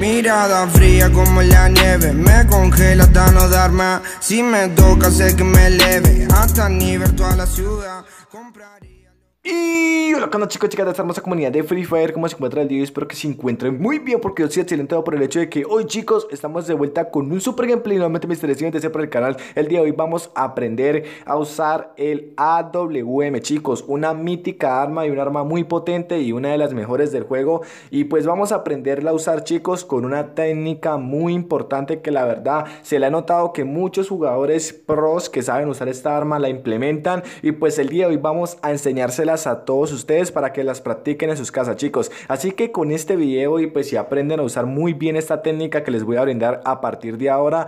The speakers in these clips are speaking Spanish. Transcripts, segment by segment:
Mirada fría como la nieve, me congela hasta no dar más. Si me toca, sé que me eleve hasta nivel toda la ciudad. comprar. Y hola, ¿qué chicos, chicas de esta hermosa comunidad de Free Fire? ¿Cómo se encuentran el día? de hoy Espero que se encuentren muy bien porque yo estoy excelente por el hecho de que hoy, chicos, estamos de vuelta con un super gameplay nuevamente mis sea por el canal. El día de hoy vamos a aprender a usar el AWM, chicos, una mítica arma y un arma muy potente y una de las mejores del juego. Y pues vamos a aprenderla a usar, chicos, con una técnica muy importante que la verdad se le ha notado que muchos jugadores pros que saben usar esta arma la implementan. Y pues el día de hoy vamos a enseñársela a todos ustedes para que las practiquen en sus casas, chicos. Así que con este video y pues si aprenden a usar muy bien esta técnica que les voy a brindar a partir de ahora,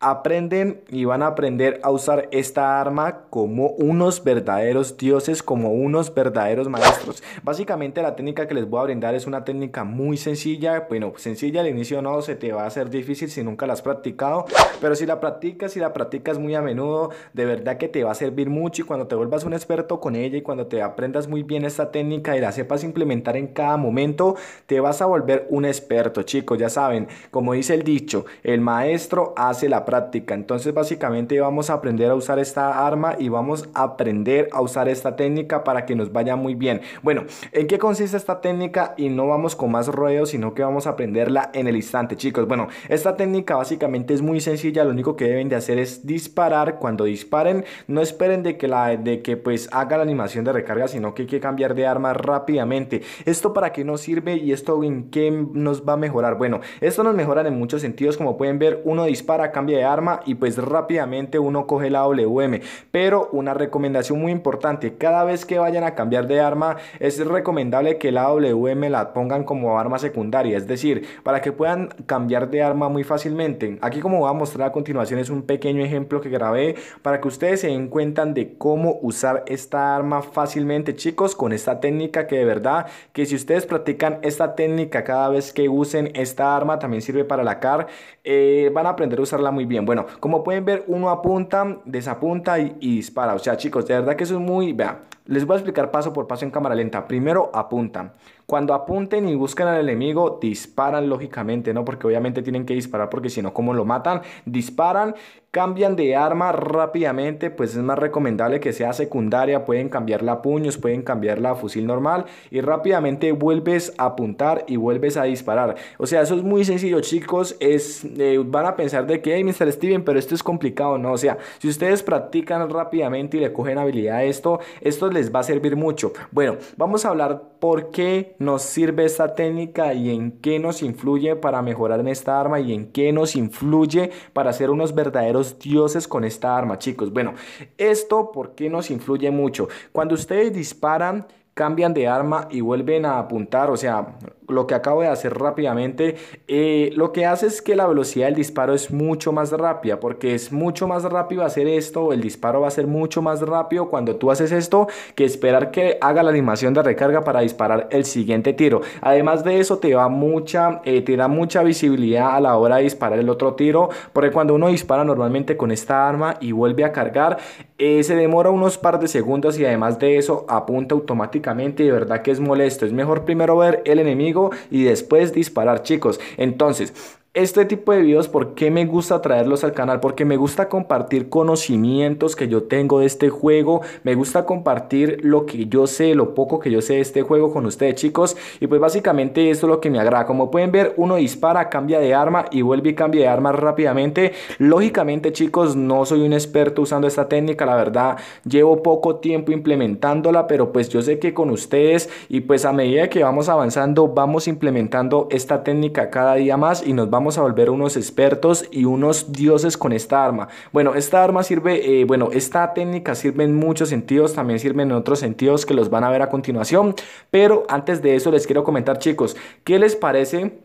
aprenden y van a aprender a usar esta arma como unos verdaderos dioses, como unos verdaderos maestros. Básicamente la técnica que les voy a brindar es una técnica muy sencilla, bueno, sencilla al inicio no se te va a hacer difícil si nunca la has practicado, pero si la practicas y si la practicas muy a menudo, de verdad que te va a servir mucho y cuando te vuelvas un experto con ella y cuando te aprendas muy bien esta técnica y la sepas implementar en cada momento, te vas a volver un experto, chicos, ya saben, como dice el dicho, el maestro hace la práctica. Entonces básicamente vamos a aprender a usar esta arma y vamos a aprender a usar esta técnica para que nos vaya muy bien. Bueno, ¿en qué consiste esta técnica? Y no vamos con más rodeos, sino que vamos a aprenderla en el instante, chicos. Bueno, esta técnica básicamente es muy sencilla, lo único que deben de hacer es disparar. Cuando disparen, no esperen de que, la, de que pues haga la animación de recarga, sino que hay que cambiar de arma rápidamente. ¿Esto para qué nos sirve y esto en qué nos va a mejorar? Bueno, esto nos mejora en muchos sentidos, como pueden ver, uno dispara, cambia arma y pues rápidamente uno coge la WM. Pero una recomendación muy importante, cada vez que vayan a cambiar de arma es recomendable que la WM la pongan como arma secundaria, es decir, para que puedan cambiar de arma muy fácilmente. Aquí como voy a mostrar a continuación es un pequeño ejemplo que grabé para que ustedes se den cuenta de cómo usar esta arma fácilmente chicos con esta técnica que de verdad que si ustedes practican esta técnica cada vez que usen esta arma también sirve para la CAR eh, van a aprender a usarla muy bien. Bueno, como pueden ver, uno apunta, desapunta y, dispara. O sea, chicos, de verdad que eso es muy... Vean, les voy a explicar paso por paso en cámara lenta. Primero apunta. Cuando apunten y buscan al enemigo, disparan lógicamente, ¿no? Porque obviamente tienen que disparar porque si no, ¿cómo lo matan? Disparan, cambian de arma rápidamente, pues es más recomendable que sea secundaria, pueden cambiarla a puños, pueden cambiarla a fusil normal y rápidamente vuelves a apuntar y vuelves a disparar. O sea, eso es muy sencillo, chicos, es, eh, van a pensar de que, hey, Mr. Steven, pero esto es complicado, ¿no? O sea, si ustedes practican rápidamente y le cogen habilidad a esto, esto les va a servir mucho. Bueno, vamos a hablar por qué nos sirve esta técnica y en qué nos influye para mejorar en esta arma y en qué nos influye para ser unos verdaderos dioses con esta arma, chicos. Bueno, esto porque nos influye mucho. Cuando ustedes disparan cambian de arma y vuelven a apuntar. O sea, lo que acabo de hacer rápidamente, eh, lo que hace es que la velocidad del disparo es mucho más rápida, porque es mucho más rápido hacer esto, el disparo va a ser mucho más rápido cuando tú haces esto que esperar que haga la animación de recarga para disparar el siguiente tiro. Además de eso, te, va mucha, eh, te da mucha visibilidad a la hora de disparar el otro tiro, porque cuando uno dispara normalmente con esta arma y vuelve a cargar, eh, se demora unos par de segundos y además de eso apunta automáticamente y de verdad que es molesto. Es mejor primero ver el enemigo y después disparar, chicos. Entonces, este tipo de videos, ¿por qué me gusta traerlos al canal? Porque me gusta compartir conocimientos que yo tengo de este juego, me gusta compartir lo que yo sé, lo poco que yo sé de este juego con ustedes chicos y pues básicamente esto es lo que me agrada. Como pueden ver, uno dispara, cambia de arma y vuelve y cambia de arma rápidamente. Lógicamente chicos, no soy un experto usando esta técnica, la verdad llevo poco tiempo implementándola, pero pues yo sé que con ustedes y pues a medida que vamos avanzando, vamos implementando esta técnica cada día más y nos vamos a volver unos expertos y unos dioses con esta arma. Bueno, esta arma sirve, eh, bueno, esta técnica sirve en muchos sentidos, también sirve en otros sentidos que los van a ver a continuación, pero antes de eso les quiero comentar chicos, ¿qué les parece?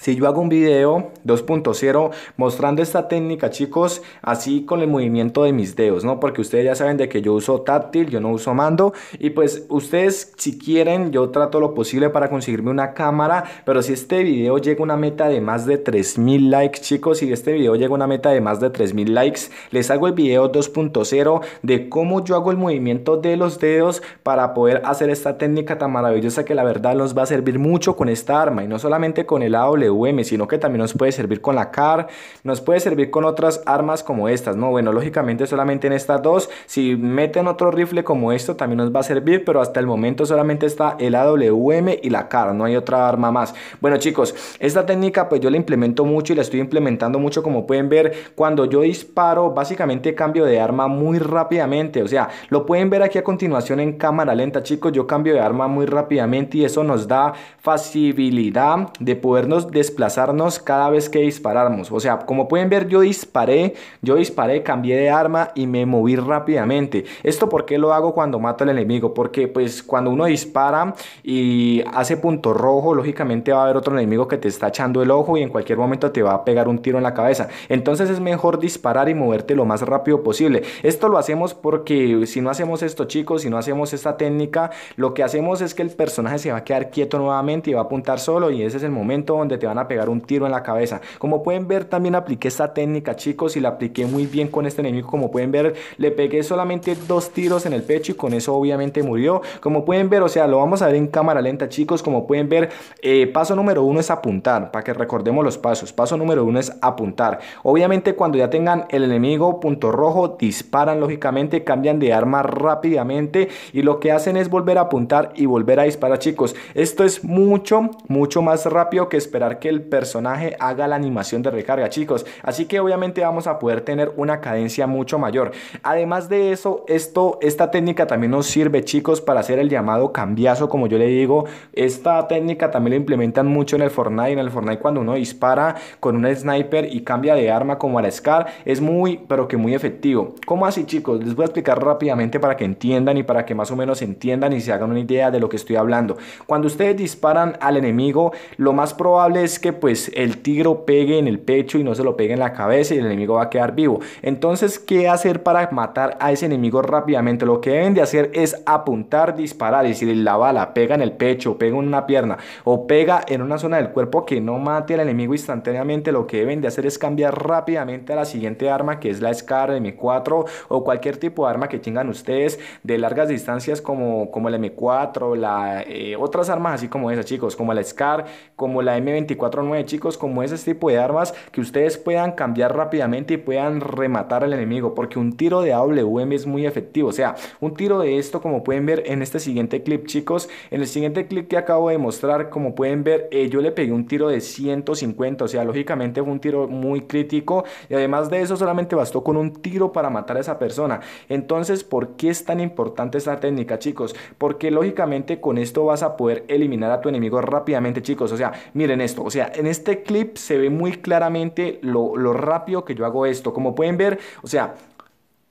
Si yo hago un video 2.0 mostrando esta técnica, chicos, así con el movimiento de mis dedos, ¿no? Porque ustedes ya saben de que yo uso táctil, yo no uso mando. Y pues ustedes, si quieren, yo trato lo posible para conseguirme una cámara. Pero si este video llega a una meta de más de 3.000 likes, chicos, si este video llega a una meta de más de 3.000 likes, les hago el video 2.0 de cómo yo hago el movimiento de los dedos para poder hacer esta técnica tan maravillosa que la verdad nos va a servir mucho con esta arma. Y no solamente con el AW sino que también nos puede servir con la CAR, nos puede servir con otras armas como estas, ¿no? Bueno, lógicamente solamente en estas dos, si meten otro rifle como esto también nos va a servir, pero hasta el momento solamente está el AWM y la CAR, no hay otra arma más. Bueno chicos, esta técnica pues yo la implemento mucho y la estoy implementando mucho como pueden ver, cuando yo disparo básicamente cambio de arma muy rápidamente, o sea, lo pueden ver aquí a continuación en cámara lenta chicos, yo cambio de arma muy rápidamente y eso nos da facilidad de podernos desplazarnos cada vez que disparamos. O sea, como pueden ver, yo disparé, yo disparé, cambié de arma y me moví rápidamente. ¿Esto porque lo hago cuando mato al enemigo? Porque pues cuando uno dispara y hace punto rojo, lógicamente va a haber otro enemigo que te está echando el ojo y en cualquier momento te va a pegar un tiro en la cabeza. Entonces es mejor disparar y moverte lo más rápido posible. Esto lo hacemos porque si no hacemos esto, chicos, si no hacemos esta técnica, lo que hacemos es que el personaje se va a quedar quieto nuevamente y va a apuntar solo y ese es el momento donde te van a pegar un tiro en la cabeza. Como pueden ver, también apliqué esta técnica, chicos, y la apliqué muy bien con este enemigo. Como pueden ver, le pegué solamente dos tiros en el pecho y con eso obviamente murió. Como pueden ver, o sea, lo vamos a ver en cámara lenta, chicos. Como pueden ver, eh, paso número uno es apuntar, para que recordemos los pasos. Paso número uno es apuntar. Obviamente, cuando ya tengan el enemigo punto rojo, disparan lógicamente, cambian de arma rápidamente y lo que hacen es volver a apuntar y volver a disparar, chicos. Esto es mucho, mucho más rápido que esperar que el personaje haga la animación de recarga, chicos. Así que obviamente vamos a poder tener una cadencia mucho mayor. Además de eso, esto, esta técnica también nos sirve, chicos, para hacer el llamado cambiazo, como yo le digo. Esta técnica también la implementan mucho en el Fortnite. En el Fortnite cuando uno dispara con un sniper y cambia de arma como a la Scar, es muy, pero que muy efectivo. ¿Cómo así, chicos? Les voy a explicar rápidamente para que entiendan y para que más o menos entiendan y se hagan una idea de lo que estoy hablando. Cuando ustedes disparan al enemigo, lo más probable es que pues el tigro pegue en el pecho y no se lo pegue en la cabeza y el enemigo va a quedar vivo. Entonces, ¿qué hacer para matar a ese enemigo rápidamente? Lo que deben de hacer es apuntar, disparar. Y si la bala pega en el pecho, pega en una pierna o pega en una zona del cuerpo que no mate al enemigo instantáneamente, lo que deben de hacer es cambiar rápidamente a la siguiente arma que es la SCAR M4 o cualquier tipo de arma que tengan ustedes de largas distancias como, como la M4, la, eh, otras armas así como esas chicos, como la SCAR, como la M24 24-9, chicos, como ese tipo de armas que ustedes puedan cambiar rápidamente y puedan rematar al enemigo, porque un tiro de AWM es muy efectivo. O sea, un tiro de esto, como pueden ver en este siguiente clip, chicos, en el siguiente clip que acabo de mostrar, como pueden ver, eh, yo le pegué un tiro de 150, o sea, lógicamente fue un tiro muy crítico y además de eso solamente bastó con un tiro para matar a esa persona. Entonces, ¿por qué es tan importante esta técnica, chicos? Porque lógicamente con esto vas a poder eliminar a tu enemigo rápidamente, chicos. O sea, miren esto. O sea, en este clip se ve muy claramente lo, rápido que yo hago esto. Como pueden ver, o sea,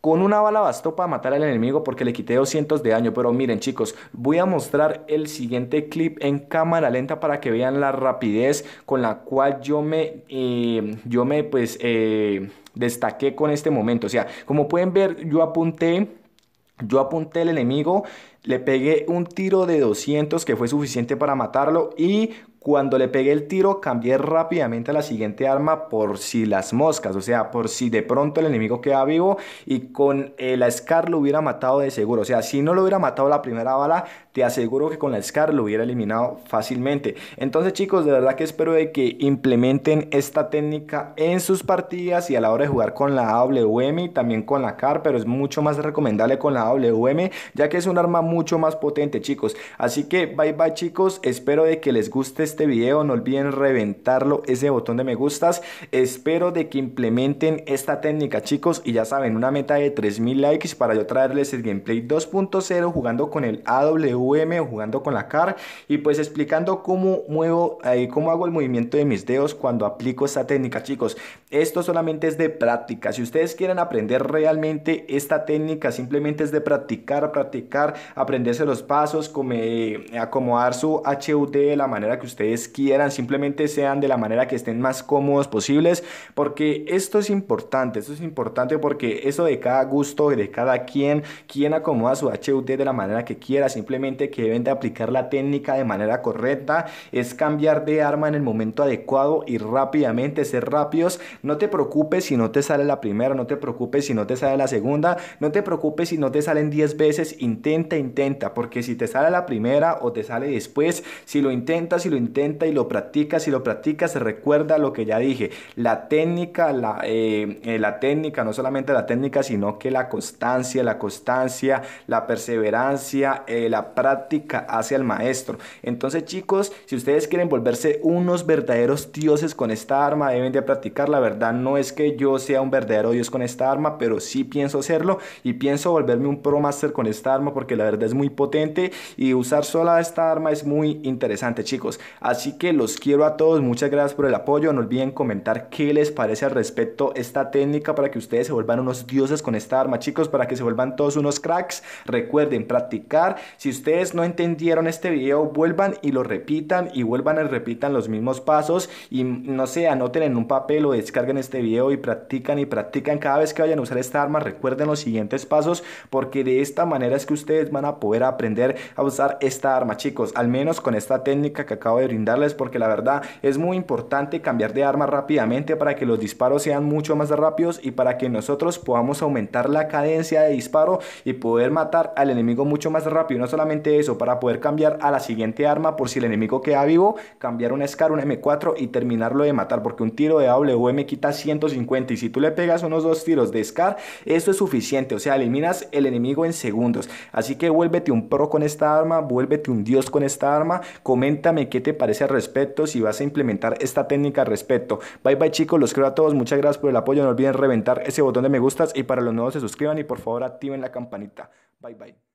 con una bala bastó para matar al enemigo porque le quité 200 de daño. Pero miren chicos, voy a mostrar el siguiente clip en cámara lenta para que vean la rapidez con la cual yo me, eh, yo me pues eh, destaqué con este momento. O sea, como pueden ver, yo apunté, yo apunté al enemigo. Le pegué un tiro de 200 que fue suficiente para matarlo y cuando le pegué el tiro, cambié rápidamente a la siguiente arma por si las moscas, o sea, por si de pronto el enemigo queda vivo y con el eh, la SCAR lo hubiera matado de seguro. O sea, si no lo hubiera matado la primera bala, te aseguro que con la SCAR lo hubiera eliminado fácilmente. Entonces chicos, de verdad que espero de que implementen esta técnica en sus partidas y a la hora de jugar con la AWM y también con la CAR, pero es mucho más recomendable con la AWM ya que es un arma mucho más potente chicos. Así que bye bye chicos, espero de que les guste este video, no olviden reventarlo ese botón de me gustas, espero de que implementen esta técnica chicos y ya saben, una meta de 3000 likes para yo traerles el gameplay 2.0 jugando con el AWM jugando con la CAR y pues explicando cómo muevo y eh, cómo hago el movimiento de mis dedos cuando aplico esta técnica chicos esto solamente es de práctica si ustedes quieren aprender realmente esta técnica simplemente es de practicar practicar aprenderse los pasos como eh, acomodar su HUD de la manera que ustedes quieran simplemente sean de la manera que estén más cómodos posibles porque esto es importante esto es importante porque eso de cada gusto y de cada quien quien acomoda su HUD de la manera que quiera simplemente que deben de aplicar la técnica de manera correcta, es cambiar de arma en el momento adecuado y rápidamente, ser rápidos. No te preocupes si no te sale la primera, no te preocupes si no te sale la segunda, no te preocupes si no te salen 10 veces, intenta, intenta, porque si te sale la primera o te sale después, si lo intentas, si lo intenta y lo practicas, si lo practicas, recuerda lo que ya dije, la técnica, la, eh, eh, la técnica, no solamente la técnica, sino que la constancia, la constancia, la perseverancia, eh, la práctica, práctica hacia el maestro. Entonces chicos, si ustedes quieren volverse unos verdaderos dioses con esta arma, deben de practicar. La verdad no es que yo sea un verdadero dios con esta arma, pero sí pienso hacerlo y pienso volverme un pro master con esta arma porque la verdad es muy potente y usar sola esta arma es muy interesante chicos. Así que los quiero a todos, muchas gracias por el apoyo. No olviden comentar qué les parece al respecto esta técnica para que ustedes se vuelvan unos dioses con esta arma chicos, para que se vuelvan todos unos cracks. Recuerden practicar. Si ustedes no entendieron este video, vuelvan y lo repitan y vuelvan y repitan los mismos pasos y no sé, anoten en un papel o descarguen este video y practican y practican cada vez que vayan a usar esta arma, recuerden los siguientes pasos porque de esta manera es que ustedes van a poder aprender a usar esta arma, chicos, al menos con esta técnica que acabo de brindarles porque la verdad es muy importante cambiar de arma rápidamente para que los disparos sean mucho más rápidos y para que nosotros podamos aumentar la cadencia de disparo y poder matar al enemigo mucho más rápido, no solamente eso, para poder cambiar a la siguiente arma por si el enemigo queda vivo, cambiar un SCAR, un M4 y terminarlo de matar, porque un tiro de AWM quita 150 y si tú le pegas unos dos tiros de SCAR, eso es suficiente, o sea, eliminas el enemigo en segundos. Así que vuélvete un pro con esta arma, vuélvete un dios con esta arma, coméntame qué te parece al respecto, si vas a implementar esta técnica al respecto. Bye bye chicos, los quiero a todos, muchas gracias por el apoyo, no olviden reventar ese botón de me gustas y para los nuevos se suscriban y por favor activen la campanita. Bye bye.